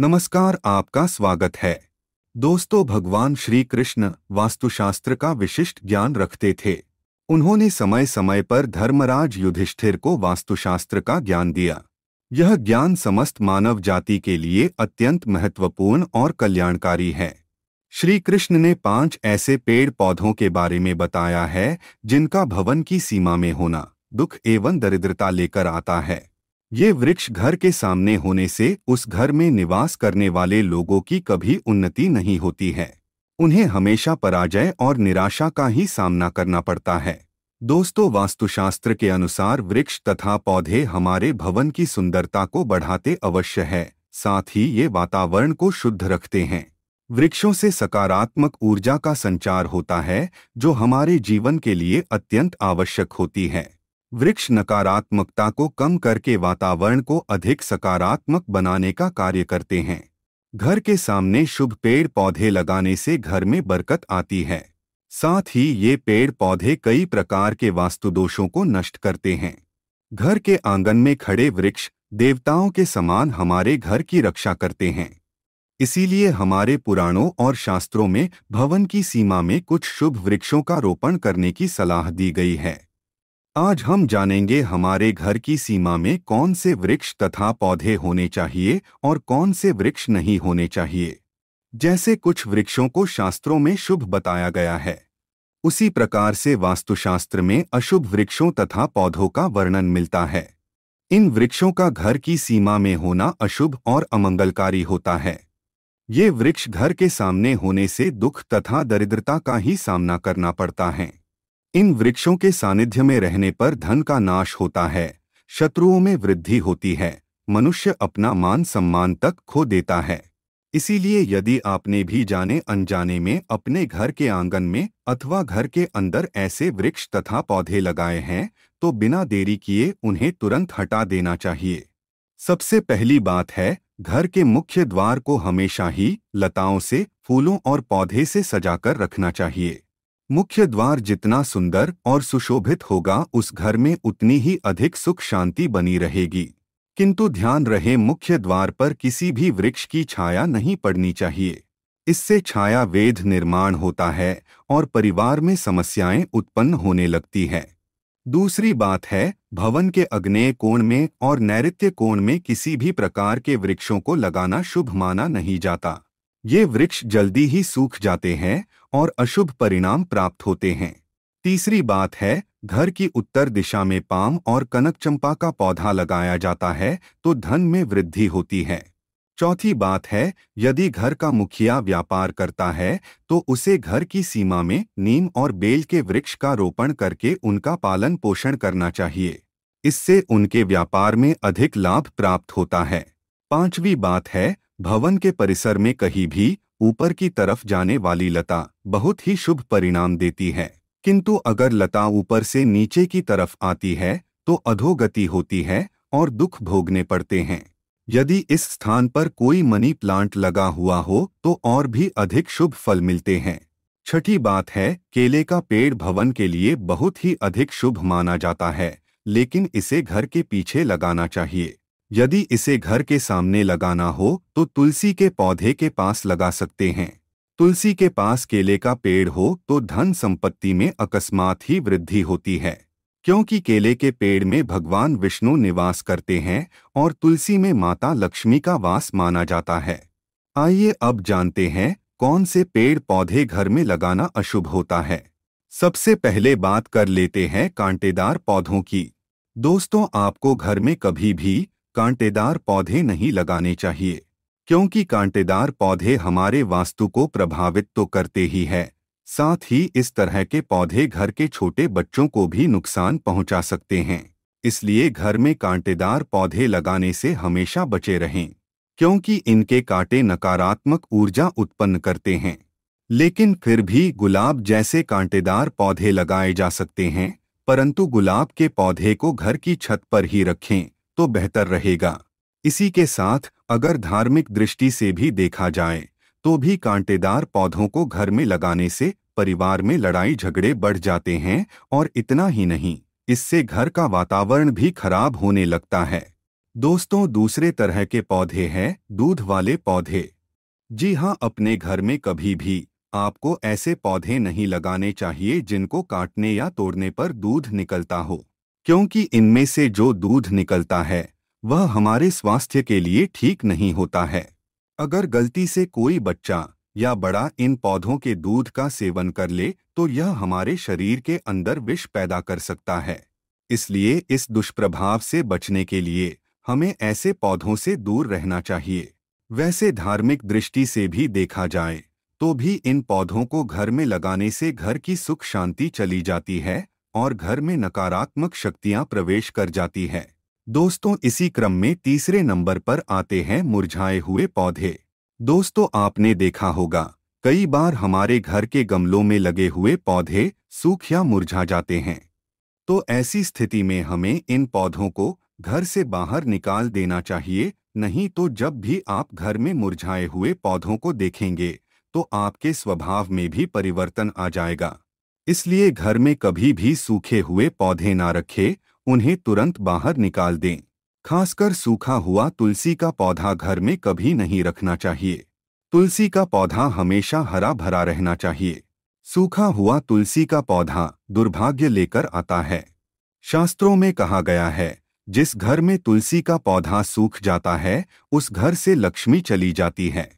नमस्कार आपका स्वागत है दोस्तों भगवान श्री कृष्ण वास्तुशास्त्र का विशिष्ट ज्ञान रखते थे उन्होंने समय समय पर धर्मराज युधिष्ठिर को वास्तुशास्त्र का ज्ञान दिया यह ज्ञान समस्त मानव जाति के लिए अत्यंत महत्वपूर्ण और कल्याणकारी है श्री कृष्ण ने पांच ऐसे पेड़ पौधों के बारे में बताया है जिनका भवन की सीमा में होना दुख एवं दरिद्रता लेकर आता है ये वृक्ष घर के सामने होने से उस घर में निवास करने वाले लोगों की कभी उन्नति नहीं होती है उन्हें हमेशा पराजय और निराशा का ही सामना करना पड़ता है दोस्तों वास्तुशास्त्र के अनुसार वृक्ष तथा पौधे हमारे भवन की सुंदरता को बढ़ाते अवश्य है साथ ही ये वातावरण को शुद्ध रखते हैं वृक्षों से सकारात्मक ऊर्जा का संचार होता है जो हमारे जीवन के लिए अत्यंत आवश्यक होती है वृक्ष नकारात्मकता को कम करके वातावरण को अधिक सकारात्मक बनाने का कार्य करते हैं घर के सामने शुभ पेड़ पौधे लगाने से घर में बरकत आती है साथ ही ये पेड़ पौधे कई प्रकार के वास्तुदोषों को नष्ट करते हैं घर के आंगन में खड़े वृक्ष देवताओं के समान हमारे घर की रक्षा करते हैं इसीलिए हमारे पुराणों और शास्त्रों में भवन की सीमा में कुछ शुभ वृक्षों का रोपण करने की सलाह दी गई है आज हम जानेंगे हमारे घर की सीमा में कौन से वृक्ष तथा पौधे होने चाहिए और कौन से वृक्ष नहीं होने चाहिए जैसे कुछ वृक्षों को शास्त्रों में शुभ बताया गया है उसी प्रकार से वास्तुशास्त्र में अशुभ वृक्षों तथा पौधों का वर्णन मिलता है इन वृक्षों का घर की सीमा में होना अशुभ और अमंगलकारी होता है ये वृक्ष घर के सामने होने से दुख तथा दरिद्रता का ही सामना करना पड़ता है इन वृक्षों के सानिध्य में रहने पर धन का नाश होता है शत्रुओं में वृद्धि होती है मनुष्य अपना मान सम्मान तक खो देता है इसीलिए यदि आपने भी जाने अनजाने में अपने घर के आंगन में अथवा घर के अंदर ऐसे वृक्ष तथा पौधे लगाए हैं तो बिना देरी किए उन्हें तुरंत हटा देना चाहिए सबसे पहली बात है घर के मुख्य द्वार को हमेशा ही लताओं से फूलों और पौधे से सजाकर रखना चाहिए मुख्य द्वार जितना सुंदर और सुशोभित होगा उस घर में उतनी ही अधिक सुख शांति बनी रहेगी किंतु ध्यान रहे मुख्य द्वार पर किसी भी वृक्ष की छाया नहीं पड़नी चाहिए इससे छाया वेद निर्माण होता है और परिवार में समस्याएं उत्पन्न होने लगती हैं दूसरी बात है भवन के अग्नेय कोण में और नैत्य कोण में किसी भी प्रकार के वृक्षों को लगाना शुभ माना नहीं जाता ये वृक्ष जल्दी ही सूख जाते हैं और अशुभ परिणाम प्राप्त होते हैं तीसरी बात है घर की उत्तर दिशा में पाम और कनक चंपा का पौधा लगाया जाता है तो धन में वृद्धि होती है चौथी बात है यदि घर का मुखिया व्यापार करता है तो उसे घर की सीमा में नीम और बेल के वृक्ष का रोपण करके उनका पालन पोषण करना चाहिए इससे उनके व्यापार में अधिक लाभ प्राप्त होता है पांचवी बात है भवन के परिसर में कहीं भी ऊपर की तरफ जाने वाली लता बहुत ही शुभ परिणाम देती है किंतु अगर लता ऊपर से नीचे की तरफ आती है तो अधोगति होती है और दुख भोगने पड़ते हैं यदि इस स्थान पर कोई मनी प्लांट लगा हुआ हो तो और भी अधिक शुभ फल मिलते हैं छठी बात है केले का पेड़ भवन के लिए बहुत ही अधिक शुभ माना जाता है लेकिन इसे घर के पीछे लगाना चाहिए यदि इसे घर के सामने लगाना हो तो तुलसी के पौधे के पास लगा सकते हैं तुलसी के पास केले का पेड़ हो तो धन संपत्ति में अकस्मात ही वृद्धि होती है क्योंकि केले के पेड़ में भगवान विष्णु निवास करते हैं और तुलसी में माता लक्ष्मी का वास माना जाता है आइए अब जानते हैं कौन से पेड़ पौधे घर में लगाना अशुभ होता है सबसे पहले बात कर लेते हैं कांटेदार पौधों की दोस्तों आपको घर में कभी भी कांटेदार पौधे नहीं लगाने चाहिए क्योंकि कांटेदार पौधे हमारे वास्तु को प्रभावित तो करते ही है साथ ही इस तरह के पौधे घर के छोटे बच्चों को भी नुकसान पहुंचा सकते हैं इसलिए घर में कांटेदार पौधे लगाने से हमेशा बचे रहें क्योंकि इनके कांटे नकारात्मक ऊर्जा उत्पन्न करते हैं लेकिन फिर भी गुलाब जैसे कांटेदार पौधे लगाए जा सकते हैं परंतु गुलाब के पौधे को घर की छत पर ही रखें तो बेहतर रहेगा इसी के साथ अगर धार्मिक दृष्टि से भी देखा जाए तो भी कांटेदार पौधों को घर में लगाने से परिवार में लड़ाई झगड़े बढ़ जाते हैं और इतना ही नहीं इससे घर का वातावरण भी खराब होने लगता है दोस्तों दूसरे तरह के पौधे हैं दूध वाले पौधे जी हाँ अपने घर में कभी भी आपको ऐसे पौधे नहीं लगाने चाहिए जिनको काटने या तोड़ने पर दूध निकलता हो क्योंकि इनमें से जो दूध निकलता है वह हमारे स्वास्थ्य के लिए ठीक नहीं होता है अगर गलती से कोई बच्चा या बड़ा इन पौधों के दूध का सेवन कर ले तो यह हमारे शरीर के अंदर विष पैदा कर सकता है इसलिए इस दुष्प्रभाव से बचने के लिए हमें ऐसे पौधों से दूर रहना चाहिए वैसे धार्मिक दृष्टि से भी देखा जाए तो भी इन पौधों को घर में लगाने से घर की सुख शांति चली जाती है और घर में नकारात्मक शक्तियां प्रवेश कर जाती हैं दोस्तों इसी क्रम में तीसरे नंबर पर आते हैं मुरझाए हुए पौधे दोस्तों आपने देखा होगा कई बार हमारे घर के गमलों में लगे हुए पौधे सूख या मुरझा जाते हैं तो ऐसी स्थिति में हमें इन पौधों को घर से बाहर निकाल देना चाहिए नहीं तो जब भी आप घर में मुरझाए हुए पौधों को देखेंगे तो आपके स्वभाव में भी परिवर्तन आ जाएगा इसलिए घर में कभी भी सूखे हुए पौधे ना रखें उन्हें तुरंत बाहर निकाल दें खासकर सूखा हुआ तुलसी का पौधा घर में कभी नहीं रखना चाहिए तुलसी का पौधा हमेशा हरा भरा रहना चाहिए सूखा हुआ तुलसी का पौधा दुर्भाग्य लेकर आता है शास्त्रों में कहा गया है जिस घर में तुलसी का पौधा सूख जाता है उस घर से लक्ष्मी चली जाती है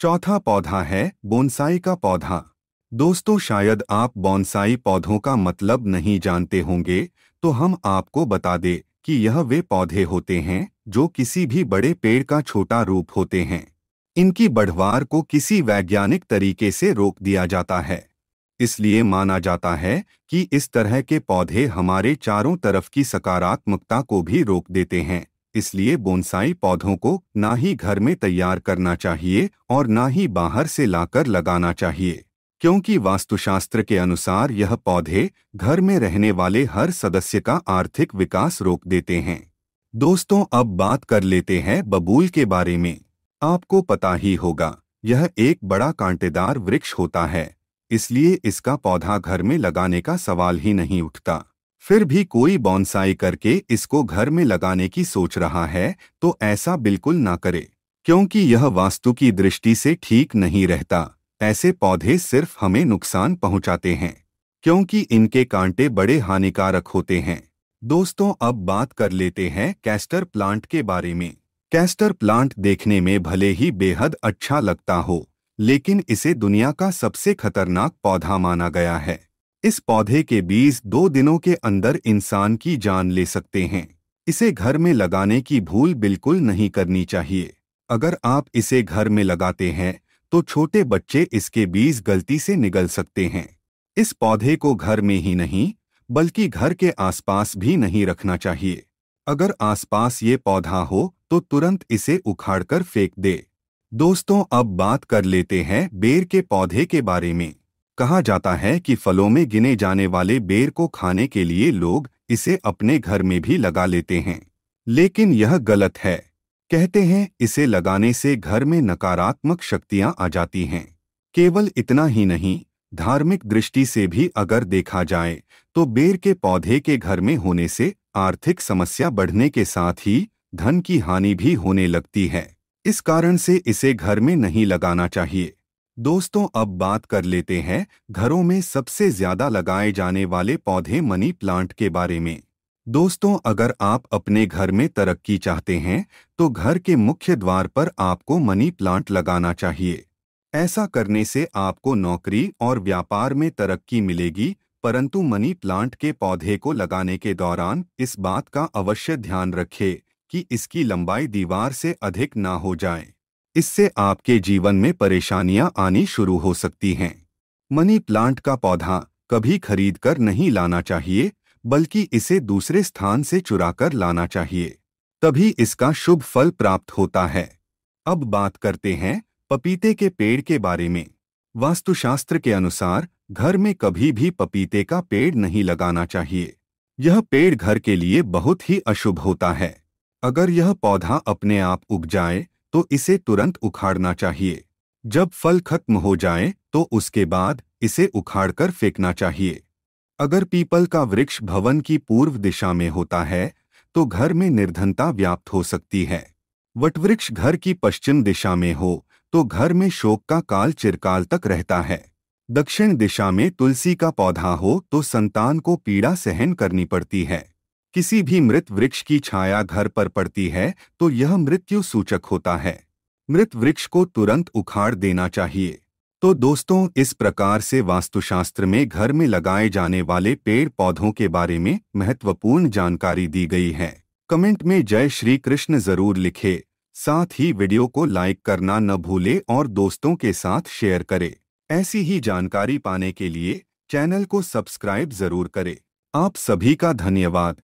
चौथा पौधा है बोनसाई का पौधा दोस्तों शायद आप बॉन्साई पौधों का मतलब नहीं जानते होंगे तो हम आपको बता दें कि यह वे पौधे होते हैं जो किसी भी बड़े पेड़ का छोटा रूप होते हैं इनकी बढ़वार को किसी वैज्ञानिक तरीके से रोक दिया जाता है इसलिए माना जाता है कि इस तरह के पौधे हमारे चारों तरफ की सकारात्मकता को भी रोक देते हैं इसलिए बोनसाई पौधों को ना ही घर में तैयार करना चाहिए और ना ही बाहर से लाकर लगाना चाहिए क्योंकि वास्तुशास्त्र के अनुसार यह पौधे घर में रहने वाले हर सदस्य का आर्थिक विकास रोक देते हैं दोस्तों अब बात कर लेते हैं बबूल के बारे में आपको पता ही होगा यह एक बड़ा कांटेदार वृक्ष होता है इसलिए इसका पौधा घर में लगाने का सवाल ही नहीं उठता फिर भी कोई बॉन्साई करके इसको घर में लगाने की सोच रहा है तो ऐसा बिल्कुल ना करे क्योंकि यह वास्तु की दृष्टि से ठीक नहीं रहता ऐसे पौधे सिर्फ हमें नुकसान पहुंचाते हैं क्योंकि इनके कांटे बड़े हानिकारक होते हैं दोस्तों अब बात कर लेते हैं कैस्टर प्लांट के बारे में कैस्टर प्लांट देखने में भले ही बेहद अच्छा लगता हो लेकिन इसे दुनिया का सबसे खतरनाक पौधा माना गया है इस पौधे के बीज दो दिनों के अंदर इंसान की जान ले सकते हैं इसे घर में लगाने की भूल बिल्कुल नहीं करनी चाहिए अगर आप इसे घर में लगाते हैं तो छोटे बच्चे इसके बीज गलती से निगल सकते हैं इस पौधे को घर में ही नहीं बल्कि घर के आसपास भी नहीं रखना चाहिए अगर आसपास ये पौधा हो तो तुरंत इसे उखाड़कर फेंक दे दोस्तों अब बात कर लेते हैं बेर के पौधे के बारे में कहा जाता है कि फलों में गिने जाने वाले बेर को खाने के लिए लोग इसे अपने घर में भी लगा लेते हैं लेकिन यह गलत है कहते हैं इसे लगाने से घर में नकारात्मक शक्तियां आ जाती हैं केवल इतना ही नहीं धार्मिक दृष्टि से भी अगर देखा जाए तो बेर के पौधे के घर में होने से आर्थिक समस्या बढ़ने के साथ ही धन की हानि भी होने लगती है इस कारण से इसे घर में नहीं लगाना चाहिए दोस्तों अब बात कर लेते हैं घरों में सबसे ज्यादा लगाए जाने वाले पौधे मनी प्लांट के बारे में दोस्तों अगर आप अपने घर में तरक्की चाहते हैं तो घर के मुख्य द्वार पर आपको मनी प्लांट लगाना चाहिए ऐसा करने से आपको नौकरी और व्यापार में तरक्की मिलेगी परंतु मनी प्लांट के पौधे को लगाने के दौरान इस बात का अवश्य ध्यान रखें कि इसकी लंबाई दीवार से अधिक ना हो जाए इससे आपके जीवन में परेशानियां आनी शुरू हो सकती हैं मनी प्लांट का पौधा कभी खरीद कर नहीं लाना चाहिए बल्कि इसे दूसरे स्थान से चुराकर लाना चाहिए तभी इसका शुभ फल प्राप्त होता है अब बात करते हैं पपीते के पेड़ के बारे में वास्तुशास्त्र के अनुसार घर में कभी भी पपीते का पेड़ नहीं लगाना चाहिए यह पेड़ घर के लिए बहुत ही अशुभ होता है अगर यह पौधा अपने आप उग जाए तो इसे तुरंत उखाड़ना चाहिए जब फल खत्म हो जाए तो उसके बाद इसे उखाड़कर फेंकना चाहिए अगर पीपल का वृक्ष भवन की पूर्व दिशा में होता है तो घर में निर्धनता व्याप्त हो सकती है वटवृक्ष घर की पश्चिम दिशा में हो तो घर में शोक का काल चिरकाल तक रहता है दक्षिण दिशा में तुलसी का पौधा हो तो संतान को पीड़ा सहन करनी पड़ती है किसी भी मृत वृक्ष की छाया घर पर पड़ती है तो यह मृत्यु सूचक होता है मृत वृक्ष को तुरंत उखाड़ देना चाहिए तो दोस्तों इस प्रकार से वास्तुशास्त्र में घर में लगाए जाने वाले पेड़ पौधों के बारे में महत्वपूर्ण जानकारी दी गई है कमेंट में जय श्री कृष्ण जरूर लिखे साथ ही वीडियो को लाइक करना न भूले और दोस्तों के साथ शेयर करे ऐसी ही जानकारी पाने के लिए चैनल को सब्सक्राइब जरूर करें आप सभी का धन्यवाद